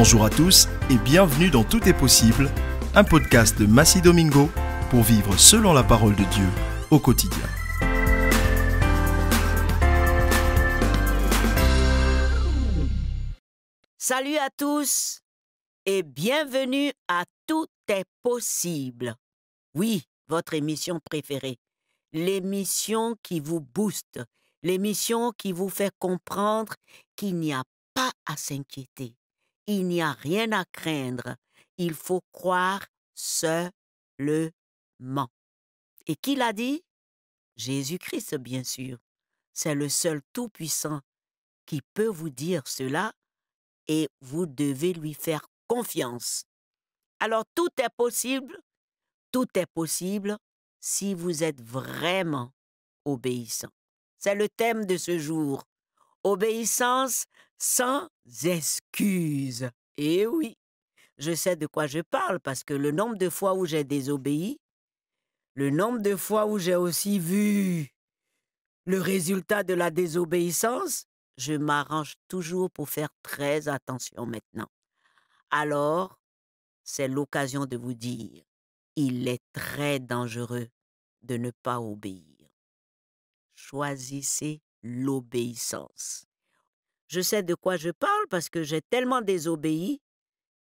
Bonjour à tous et bienvenue dans Tout est possible, un podcast de Massy Domingo pour vivre selon la parole de Dieu au quotidien. Salut à tous et bienvenue à Tout est possible. Oui, votre émission préférée, l'émission qui vous booste, l'émission qui vous fait comprendre qu'il n'y a pas à s'inquiéter il n'y a rien à craindre. Il faut croire seulement. Et qui l'a dit Jésus-Christ, bien sûr. C'est le seul Tout-Puissant qui peut vous dire cela et vous devez lui faire confiance. Alors tout est possible, tout est possible si vous êtes vraiment obéissant. C'est le thème de ce jour obéissance sans excuses. Et eh oui, je sais de quoi je parle parce que le nombre de fois où j'ai désobéi, le nombre de fois où j'ai aussi vu le résultat de la désobéissance, je m'arrange toujours pour faire très attention maintenant. Alors, c'est l'occasion de vous dire, il est très dangereux de ne pas obéir. Choisissez l'obéissance. Je sais de quoi je parle parce que j'ai tellement désobéi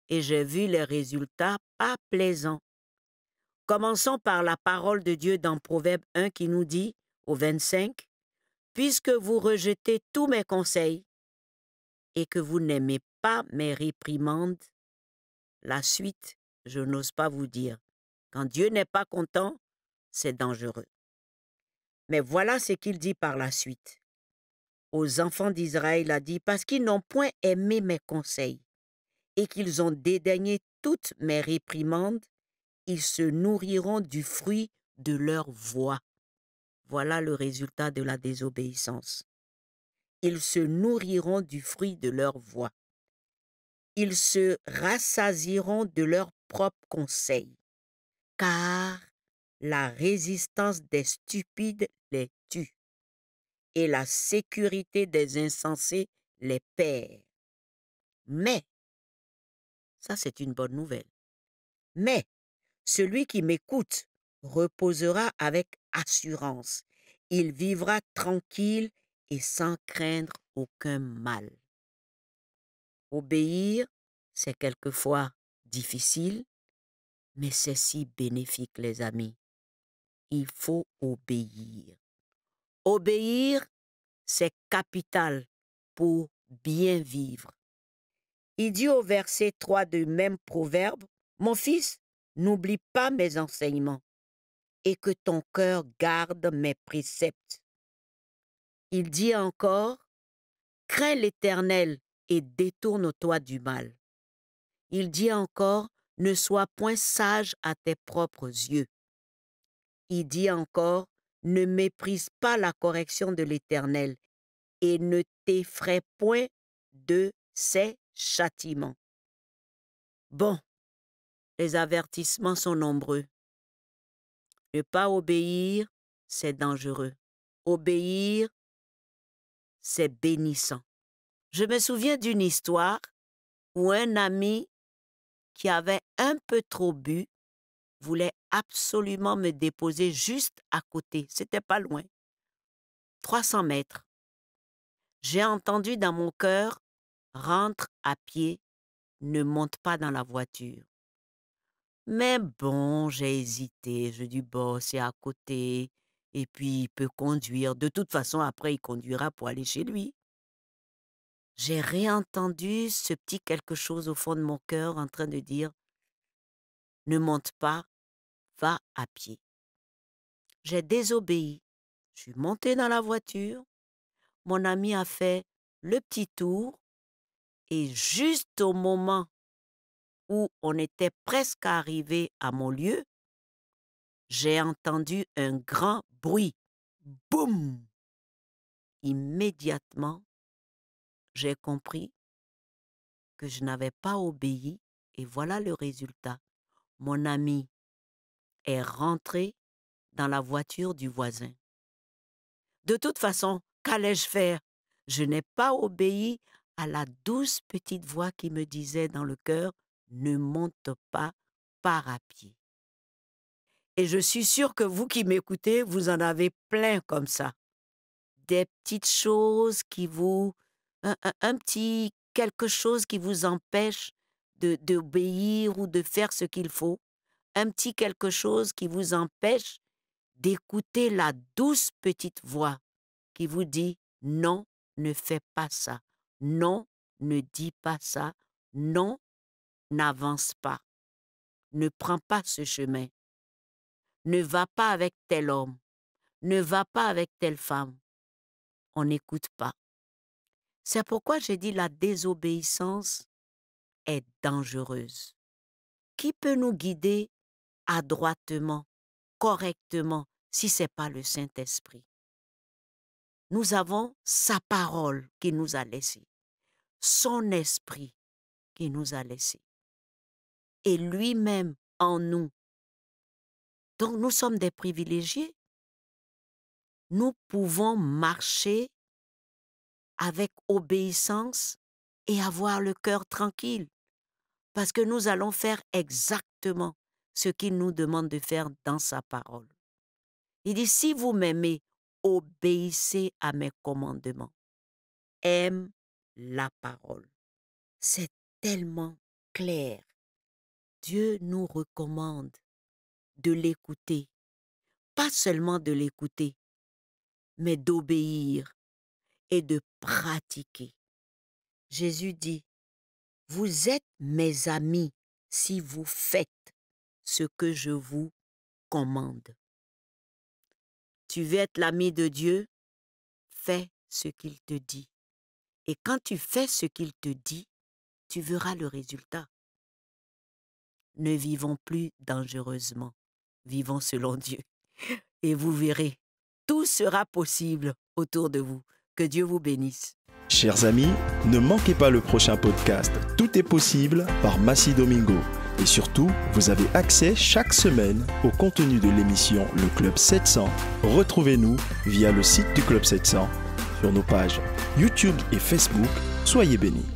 et j'ai vu les résultats pas plaisants. Commençons par la parole de Dieu dans Proverbe 1 qui nous dit, au 25, Puisque vous rejetez tous mes conseils et que vous n'aimez pas mes réprimandes, la suite, je n'ose pas vous dire. Quand Dieu n'est pas content, c'est dangereux. Mais voilà ce qu'il dit par la suite aux enfants d'Israël a dit, parce qu'ils n'ont point aimé mes conseils et qu'ils ont dédaigné toutes mes réprimandes, ils se nourriront du fruit de leur voix. Voilà le résultat de la désobéissance. Ils se nourriront du fruit de leur voix. Ils se rassasiront de leurs propres conseils, car la résistance des stupides les tue et la sécurité des insensés les perd. Mais, ça c'est une bonne nouvelle, mais celui qui m'écoute reposera avec assurance. Il vivra tranquille et sans craindre aucun mal. Obéir, c'est quelquefois difficile, mais c'est si bénéfique, les amis. Il faut obéir. Obéir, c'est capital pour bien vivre. Il dit au verset 3 du même proverbe, Mon fils, n'oublie pas mes enseignements et que ton cœur garde mes préceptes. Il dit encore, Crains l'Éternel et détourne-toi du mal. Il dit encore, Ne sois point sage à tes propres yeux. Il dit encore, ne méprise pas la correction de l'Éternel, et ne t'effraie point de ses châtiments. Bon, les avertissements sont nombreux. Ne pas obéir, c'est dangereux. Obéir, c'est bénissant. Je me souviens d'une histoire où un ami qui avait un peu trop bu voulait absolument me déposer juste à côté. C'était pas loin. 300 mètres. J'ai entendu dans mon cœur rentre à pied, ne monte pas dans la voiture. Mais bon, j'ai hésité. Je dis bon, c'est à côté. Et puis il peut conduire. De toute façon, après, il conduira pour aller chez lui. J'ai réentendu ce petit quelque chose au fond de mon cœur en train de dire ne monte pas, va à pied. J'ai désobéi. Je suis montée dans la voiture. Mon ami a fait le petit tour. Et juste au moment où on était presque arrivé à mon lieu, j'ai entendu un grand bruit. Boum! Immédiatement, j'ai compris que je n'avais pas obéi et voilà le résultat. Mon ami est rentré dans la voiture du voisin. De toute façon, qu'allais-je faire Je n'ai pas obéi à la douce petite voix qui me disait dans le cœur Ne monte pas, par à pied. Et je suis sûre que vous qui m'écoutez, vous en avez plein comme ça. Des petites choses qui vous... Un, un petit quelque chose qui vous empêche d'obéir ou de faire ce qu'il faut un petit quelque chose qui vous empêche d'écouter la douce petite voix qui vous dit non, ne fais pas ça, non, ne dis pas ça, non, n'avance pas, ne prends pas ce chemin, ne va pas avec tel homme, ne va pas avec telle femme. On n'écoute pas. C'est pourquoi j'ai dit la désobéissance est dangereuse. Qui peut nous guider adroitement, correctement, si ce n'est pas le Saint-Esprit. Nous avons sa parole qui nous a laissés, son esprit qui nous a laissé, et lui-même en nous. Donc nous sommes des privilégiés. Nous pouvons marcher avec obéissance et avoir le cœur tranquille, parce que nous allons faire exactement ce qu'il nous demande de faire dans sa parole. Il dit, si vous m'aimez, obéissez à mes commandements. Aime la parole. C'est tellement clair. Dieu nous recommande de l'écouter, pas seulement de l'écouter, mais d'obéir et de pratiquer. Jésus dit, Vous êtes mes amis si vous faites ce que je vous commande. Tu veux être l'ami de Dieu, fais ce qu'il te dit. Et quand tu fais ce qu'il te dit, tu verras le résultat. Ne vivons plus dangereusement, vivons selon Dieu. Et vous verrez, tout sera possible autour de vous. Que Dieu vous bénisse. Chers amis, ne manquez pas le prochain podcast Tout est possible par Massy Domingo. Et surtout, vous avez accès chaque semaine au contenu de l'émission Le Club 700. Retrouvez-nous via le site du Club 700, sur nos pages YouTube et Facebook. Soyez bénis.